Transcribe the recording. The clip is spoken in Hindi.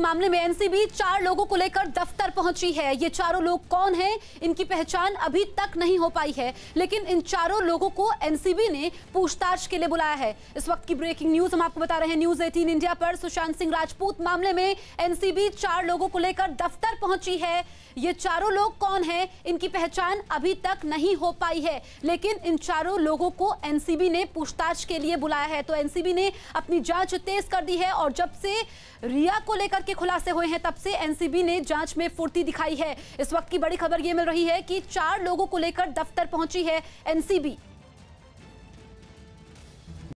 मामले में एनसीबी चार लोगों को लेकर दफ्तर पहुंची है ये चारों लोग कौन हैं इनकी पहचान अभी तक नहीं हो पाई है लेकिन इन चारों लोगों को एनसीबी ने पूछताछ के लिए बुलाया है इस वक्त की ब्रेकिंग न्यूज हम आपको बता रहे हैं न्यूज एटीन इंडिया पर सुशांत सिंह राजपूत मामले में एनसीबी चार लोगों को लेकर दफ्तर पहुंची है ये चारों लोग कौन है इनकी पहचान अभी तक नहीं हो पाई है लेकिन इन चारों लोगों को एनसीबी ने पूछताछ के लिए बुलाया है तो एनसीबी ने अपनी जांच तेज कर दी है और जब से रिया को लेकर के खुलासे हुए हैं तब से एनसीबी ने जांच में फुर्ती दिखाई है इस वक्त की बड़ी खबर यह मिल रही है कि चार लोगों को लेकर दफ्तर पहुंची है एनसीबी